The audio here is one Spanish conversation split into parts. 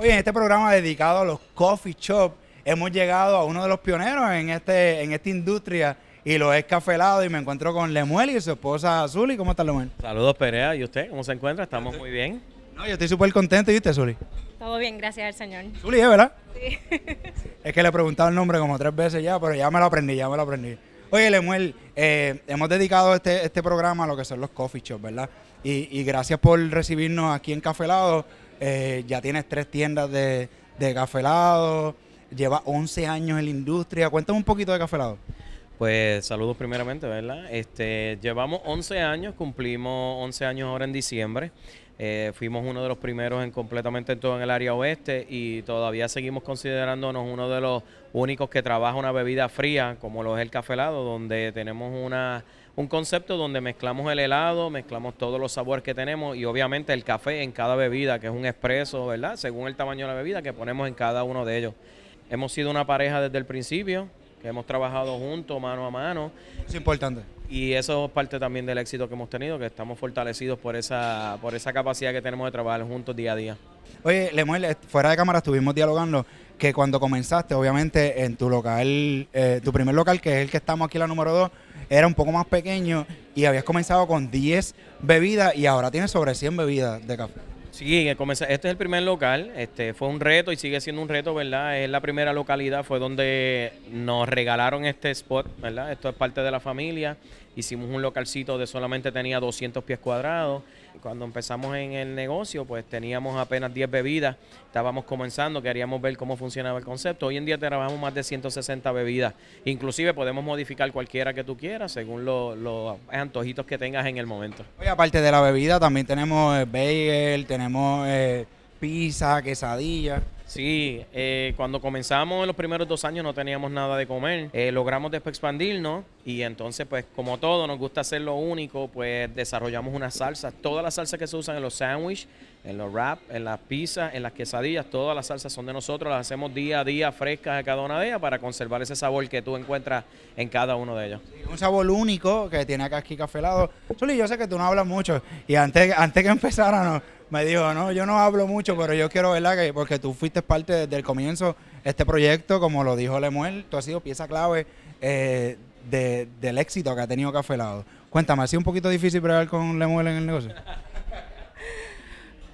Oye, en este programa dedicado a los coffee shop hemos llegado a uno de los pioneros en, este, en esta industria y lo he escafelado y me encuentro con Lemuel y su esposa Zuli. ¿Cómo estás, Lemuel? Saludos Perea, ¿y usted? ¿Cómo se encuentra? Estamos muy bien. No, yo estoy súper contento. ¿Y usted, Zuli? Todo bien, gracias al Señor. Zuli, ¿es ¿eh, verdad? Sí. es que le he preguntado el nombre como tres veces ya, pero ya me lo aprendí, ya me lo aprendí. Oye, Lemuel, eh, hemos dedicado este, este programa a lo que son los coffee shops, ¿verdad? Y, y gracias por recibirnos aquí en Cafelado eh, ya tienes tres tiendas de, de cafelado, llevas 11 años en la industria. Cuéntame un poquito de cafelado. Pues saludos primeramente, ¿verdad? Este, llevamos 11 años, cumplimos 11 años ahora en diciembre. Eh, fuimos uno de los primeros en completamente todo en el área oeste y todavía seguimos considerándonos uno de los únicos que trabaja una bebida fría, como lo es el cafelado, donde tenemos una, un concepto donde mezclamos el helado, mezclamos todos los sabores que tenemos y obviamente el café en cada bebida, que es un expreso, ¿verdad? Según el tamaño de la bebida que ponemos en cada uno de ellos. Hemos sido una pareja desde el principio, que hemos trabajado juntos, mano a mano. Es importante. Y eso es parte también del éxito que hemos tenido, que estamos fortalecidos por esa, por esa capacidad que tenemos de trabajar juntos día a día. Oye, Lemuel, eh, fuera de cámara estuvimos dialogando que cuando comenzaste, obviamente, en tu local, eh, tu primer local, que es el que estamos aquí, la número 2, era un poco más pequeño y habías comenzado con 10 bebidas y ahora tienes sobre 100 bebidas de café. Sí, este es el primer local, este fue un reto y sigue siendo un reto, ¿verdad? Es la primera localidad, fue donde nos regalaron este spot, ¿verdad? Esto es parte de la familia, hicimos un localcito de solamente tenía 200 pies cuadrados, cuando empezamos en el negocio, pues teníamos apenas 10 bebidas, estábamos comenzando, queríamos ver cómo funcionaba el concepto. Hoy en día trabajamos más de 160 bebidas, inclusive podemos modificar cualquiera que tú quieras según los antojitos que tengas en el momento. Hoy aparte de la bebida, también tenemos eh, bagel, tenemos eh, pizza, quesadilla. Sí, eh, cuando comenzamos en los primeros dos años no teníamos nada de comer. Eh, logramos después expandirnos y entonces, pues, como todo, nos gusta hacer lo único, pues desarrollamos una salsa, Todas las salsas que se usan en los sándwiches en los wraps, en las pizzas, en las quesadillas, todas las salsas son de nosotros, las hacemos día a día frescas de cada una de ellas para conservar ese sabor que tú encuentras en cada uno de ellos. un sabor único que tiene acá aquí Cafelado. Suli, yo sé que tú no hablas mucho y antes, antes que empezáramos me dijo, no, yo no hablo mucho, pero yo quiero, ¿verdad? porque tú fuiste parte desde el comienzo este proyecto, como lo dijo Lemuel, tú has sido pieza clave eh, del éxito que ha tenido Cafelado. Cuéntame, ¿ha sido un poquito difícil bregar con Lemuel en el negocio?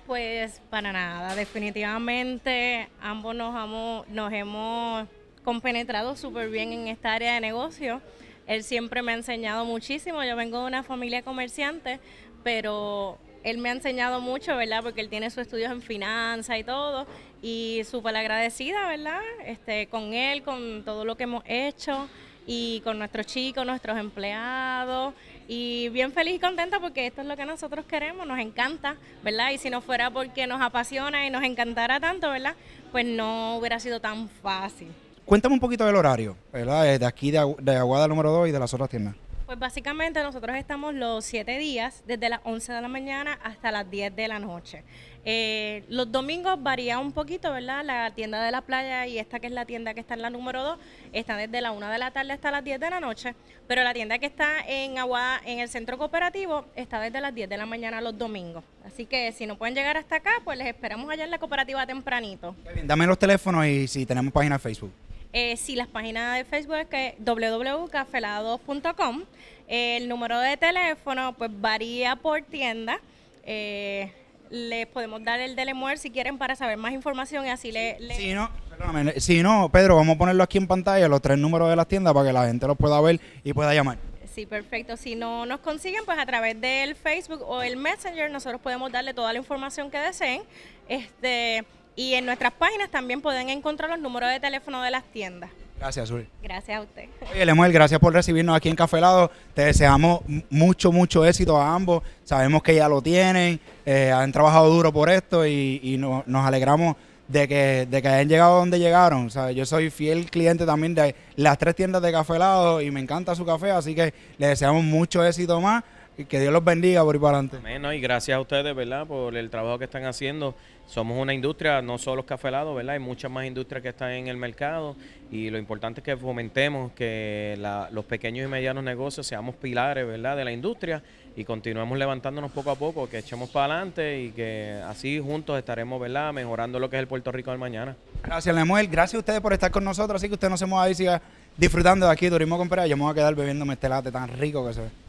Pues para nada, definitivamente ambos nos, nos hemos compenetrado súper bien en esta área de negocio. Él siempre me ha enseñado muchísimo, yo vengo de una familia comerciante, pero él me ha enseñado mucho, ¿verdad? Porque él tiene sus estudios en finanzas y todo, y súper agradecida, ¿verdad? Este, con él, con todo lo que hemos hecho y con nuestros chicos, nuestros empleados, y bien feliz y contenta porque esto es lo que nosotros queremos, nos encanta, ¿verdad? Y si no fuera porque nos apasiona y nos encantara tanto, ¿verdad? Pues no hubiera sido tan fácil. Cuéntame un poquito del horario, ¿verdad? Eh, de aquí de, Aguada número 2 y de las otras tiendas. Pues básicamente nosotros estamos los siete días, desde las 11 de la mañana hasta las 10 de la noche. Eh, los domingos varía un poquito, ¿verdad? La tienda de la playa y esta que es la tienda que está en la número 2, están desde la 1 de la tarde hasta las 10 de la noche, pero la tienda que está en Agua, en el centro cooperativo, está desde las 10 de la mañana los domingos. Así que si no pueden llegar hasta acá, pues les esperamos allá en la cooperativa tempranito. Bien, dame los teléfonos y si tenemos página Facebook. Eh, las páginas de Facebook es www.cafelados.com. Eh, el número de teléfono pues varía por tienda. Eh, les podemos dar el delemuer si quieren para saber más información y así le... le... Si, no, perdóname, si no, Pedro, vamos a ponerlo aquí en pantalla, los tres números de las tiendas para que la gente los pueda ver y pueda llamar. Sí, perfecto. Si no nos consiguen, pues a través del Facebook o el Messenger nosotros podemos darle toda la información que deseen. Este, y en nuestras páginas también pueden encontrar los números de teléfono de las tiendas. Gracias, Uri. Gracias a usted. Oye, Lemuel, gracias por recibirnos aquí en Cafelado. Te deseamos mucho, mucho éxito a ambos. Sabemos que ya lo tienen, eh, han trabajado duro por esto y, y nos alegramos de que, de que hayan llegado donde llegaron. O yo soy fiel cliente también de las tres tiendas de Cafelado y me encanta su café, así que le deseamos mucho éxito más. Y que Dios los bendiga por ir para adelante. Bueno, y gracias a ustedes, ¿verdad? Por el trabajo que están haciendo. Somos una industria, no solo los cafelados, ¿verdad? Hay muchas más industrias que están en el mercado y lo importante es que fomentemos que los pequeños y medianos negocios seamos pilares, ¿verdad? De la industria y continuemos levantándonos poco a poco, que echemos para adelante y que así juntos estaremos, ¿verdad? Mejorando lo que es el Puerto Rico del mañana. Gracias, Lemuel. Gracias a ustedes por estar con nosotros. Así que usted no se mueva y siga disfrutando de aquí, Turismo Comprar. Yo me voy a quedar bebiéndome este late tan rico que se ve.